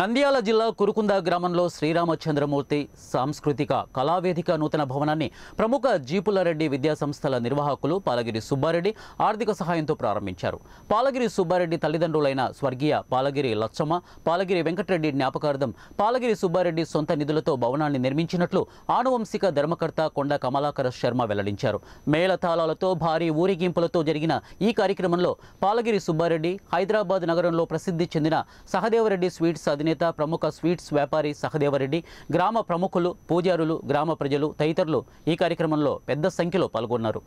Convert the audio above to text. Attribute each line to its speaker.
Speaker 1: నంద్యాల జిల్లా కురుకుంద గ్రామంలో శ్రీరామచంద్రమూర్తి సాంస్కృతిక కళావేదిక నూతన భవనాన్ని ప్రముఖ విద్యా విద్యాసంస్థల నిర్వాహకులు పాలగిరి సుబ్బారెడ్డి ఆర్థిక సహాయంతో ప్రారంభించారు పాలగిరి సుబ్బారెడ్డి తల్లిదండ్రులైన స్వర్గీయ పాలగిరి లచ్చమ్మ పాలగిరి వెంకటరెడ్డి జ్ఞాపకార్థం పాలగిరి సుబ్బారెడ్డి సొంత నిధులతో భవనాన్ని నిర్మించినట్లు ఆనువంశిక ధర్మకర్త కొండ కమలాకర శర్మ వెల్లడించారు మేళతాళాలతో భారీ ఊరేగింపులతో జరిగిన ఈ కార్యక్రమంలో పాలగిరి సుబ్బారెడ్డి హైదరాబాద్ నగరంలో ప్రసిద్ధి చెందిన సహదేవరెడ్డి స్వీట్స్ అధినేత ప్రముఖ స్వీట్స్ వ్యాపారి సహదేవరెడ్డి గ్రామ ప్రముఖులు పూజారులు గ్రామ ప్రజలు తదితరులు ఈ కార్యక్రమంలో పెద్ద సంఖ్యలో పాల్గొన్నారు